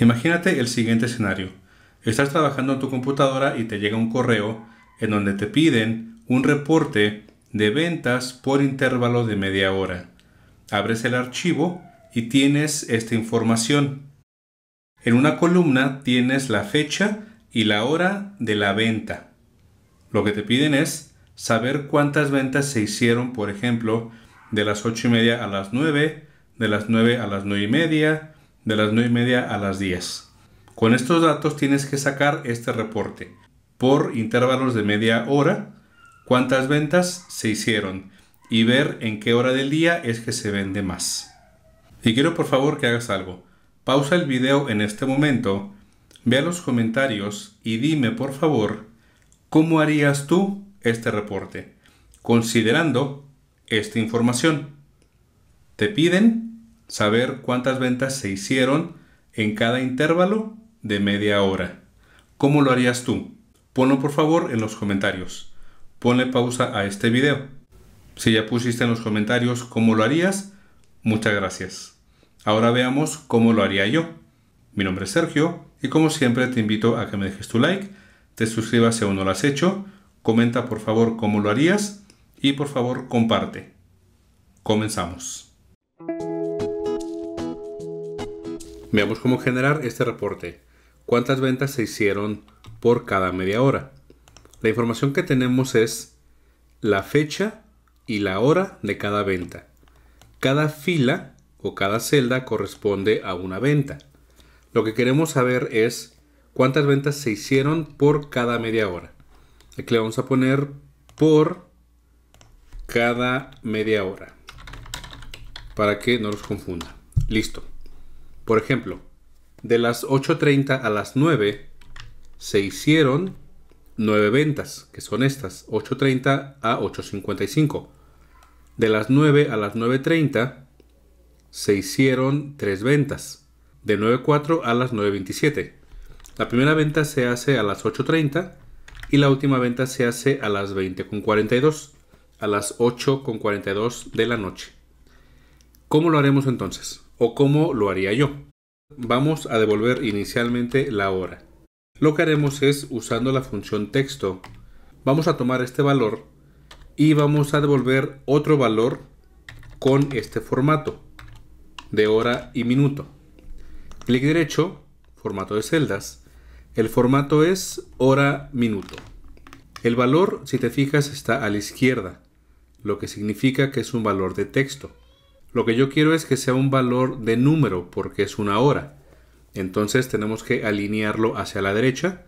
Imagínate el siguiente escenario. Estás trabajando en tu computadora y te llega un correo en donde te piden un reporte de ventas por intervalo de media hora. Abres el archivo y tienes esta información. En una columna tienes la fecha y la hora de la venta. Lo que te piden es saber cuántas ventas se hicieron, por ejemplo, de las 8 y media a las 9, de las 9 a las 9 y media, de las 9 y media a las 10. Con estos datos tienes que sacar este reporte por intervalos de media hora, cuántas ventas se hicieron y ver en qué hora del día es que se vende más. Y quiero por favor que hagas algo. Pausa el video en este momento, vea los comentarios y dime por favor cómo harías tú este reporte, considerando esta información. Te piden saber cuántas ventas se hicieron en cada intervalo de media hora. ¿Cómo lo harías tú? Ponlo por favor en los comentarios. Ponle pausa a este video. Si ya pusiste en los comentarios cómo lo harías, muchas gracias. Ahora veamos cómo lo haría yo. Mi nombre es Sergio y como siempre te invito a que me dejes tu like, te suscribas si aún no lo has hecho, comenta por favor cómo lo harías y por favor comparte. Comenzamos. Veamos cómo generar este reporte. ¿Cuántas ventas se hicieron por cada media hora? La información que tenemos es la fecha y la hora de cada venta. Cada fila o cada celda corresponde a una venta. Lo que queremos saber es cuántas ventas se hicieron por cada media hora. Aquí le vamos a poner por cada media hora para que no los confunda. Listo. Por ejemplo, de las 8.30 a las 9 se hicieron 9 ventas, que son estas, 8.30 a 8.55. De las 9 a las 9.30 se hicieron 3 ventas, de 9.4 a las 9.27. La primera venta se hace a las 8.30 y la última venta se hace a las 20.42, a las 8.42 de la noche. ¿Cómo lo haremos entonces? ¿O cómo lo haría yo? vamos a devolver inicialmente la hora. Lo que haremos es, usando la función texto, vamos a tomar este valor y vamos a devolver otro valor con este formato de hora y minuto. Clic derecho, formato de celdas. El formato es hora-minuto. El valor, si te fijas, está a la izquierda, lo que significa que es un valor de texto. Lo que yo quiero es que sea un valor de número porque es una hora. Entonces tenemos que alinearlo hacia la derecha,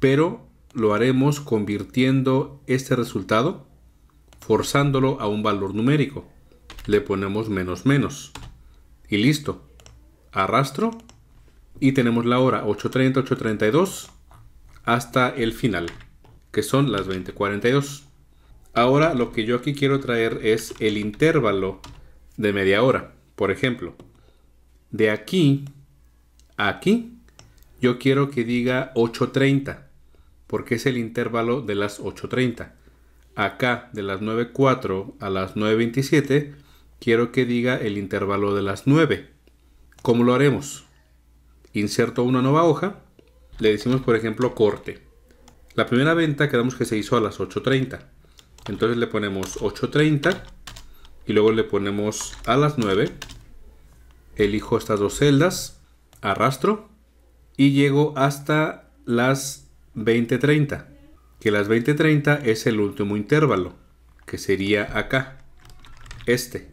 pero lo haremos convirtiendo este resultado, forzándolo a un valor numérico. Le ponemos menos menos. Y listo. Arrastro y tenemos la hora 8.30, 8.32 hasta el final, que son las 20.42. Ahora lo que yo aquí quiero traer es el intervalo de media hora. Por ejemplo, de aquí a aquí, yo quiero que diga 8.30, porque es el intervalo de las 8.30. Acá, de las 9.4 a las 9.27, quiero que diga el intervalo de las 9. ¿Cómo lo haremos? Inserto una nueva hoja, le decimos por ejemplo corte. La primera venta quedamos que se hizo a las 8.30. Entonces le ponemos 8.30 y luego le ponemos a las 9, elijo estas dos celdas, arrastro y llego hasta las 20.30, que las 20.30 es el último intervalo, que sería acá, este,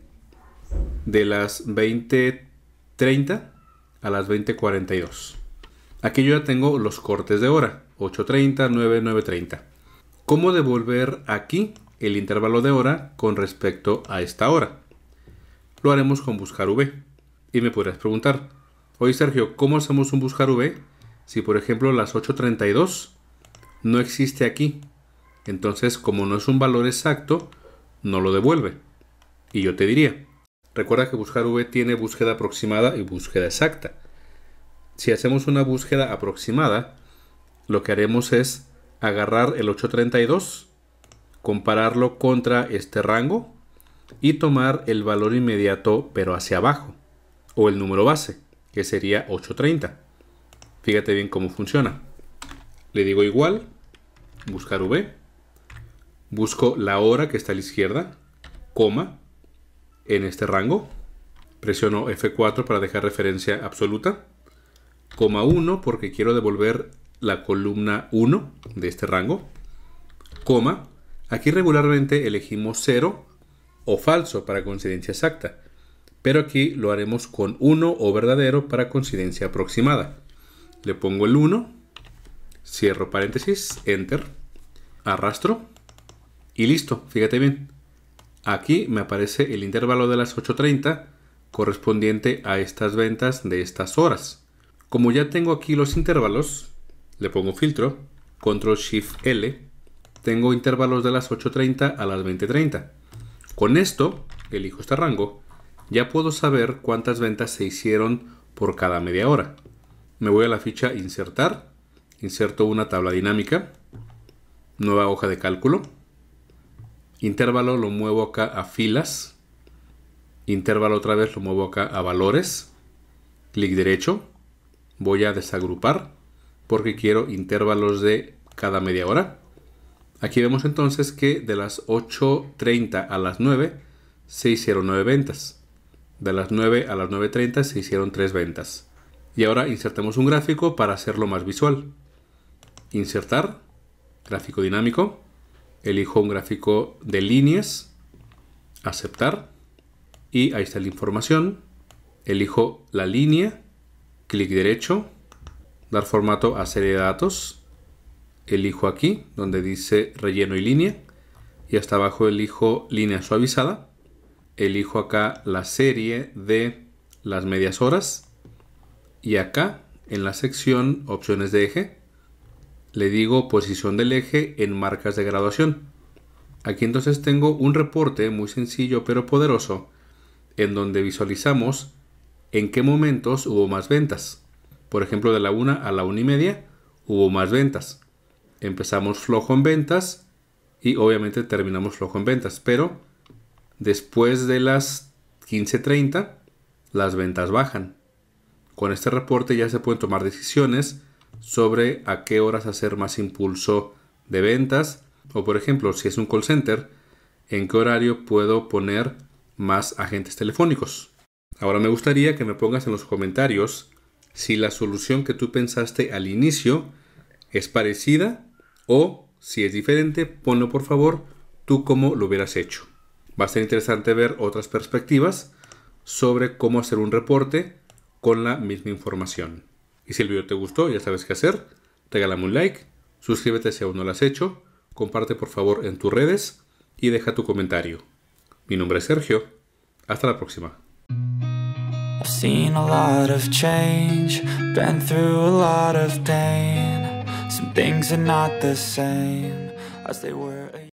de las 20.30 a las 20.42. Aquí yo ya tengo los cortes de hora, 8.30, 9, 9.30. ¿Cómo devolver aquí? el intervalo de hora con respecto a esta hora. Lo haremos con buscar V. Y me podrás preguntar, oye Sergio, ¿cómo hacemos un buscar V? Si por ejemplo las 8.32 no existe aquí. Entonces, como no es un valor exacto, no lo devuelve. Y yo te diría, recuerda que buscar V tiene búsqueda aproximada y búsqueda exacta. Si hacemos una búsqueda aproximada, lo que haremos es agarrar el 832 compararlo contra este rango y tomar el valor inmediato pero hacia abajo o el número base que sería 830 fíjate bien cómo funciona le digo igual buscar v busco la hora que está a la izquierda coma en este rango presiono F4 para dejar referencia absoluta coma 1 porque quiero devolver la columna 1 de este rango coma Aquí regularmente elegimos 0 o falso para coincidencia exacta, pero aquí lo haremos con 1 o verdadero para coincidencia aproximada. Le pongo el 1, cierro paréntesis, enter, arrastro y listo, fíjate bien. Aquí me aparece el intervalo de las 8.30 correspondiente a estas ventas de estas horas. Como ya tengo aquí los intervalos, le pongo filtro, control shift L tengo intervalos de las 8.30 a las 20.30. Con esto, elijo este rango, ya puedo saber cuántas ventas se hicieron por cada media hora. Me voy a la ficha Insertar, inserto una tabla dinámica, nueva hoja de cálculo, intervalo lo muevo acá a filas, intervalo otra vez lo muevo acá a valores, clic derecho, voy a desagrupar porque quiero intervalos de cada media hora Aquí vemos entonces que de las 8.30 a las 9 se hicieron 9 ventas. De las 9 a las 9.30 se hicieron 3 ventas. Y ahora insertamos un gráfico para hacerlo más visual. Insertar, gráfico dinámico, elijo un gráfico de líneas, aceptar, y ahí está la información, elijo la línea, clic derecho, dar formato a serie de datos, elijo aquí donde dice relleno y línea y hasta abajo elijo línea suavizada. Elijo acá la serie de las medias horas y acá en la sección opciones de eje le digo posición del eje en marcas de graduación. Aquí entonces tengo un reporte muy sencillo pero poderoso en donde visualizamos en qué momentos hubo más ventas. Por ejemplo, de la 1 a la una y media hubo más ventas empezamos flojo en ventas y obviamente terminamos flojo en ventas, pero después de las 15.30 las ventas bajan. Con este reporte ya se pueden tomar decisiones sobre a qué horas hacer más impulso de ventas o por ejemplo si es un call center, en qué horario puedo poner más agentes telefónicos. Ahora me gustaría que me pongas en los comentarios si la solución que tú pensaste al inicio es parecida o, si es diferente, ponlo por favor tú como lo hubieras hecho. Va a ser interesante ver otras perspectivas sobre cómo hacer un reporte con la misma información. Y si el video te gustó, ya sabes qué hacer. Regálame un like, suscríbete si aún no lo has hecho, comparte por favor en tus redes y deja tu comentario. Mi nombre es Sergio. Hasta la próxima. Some things are not the same as they were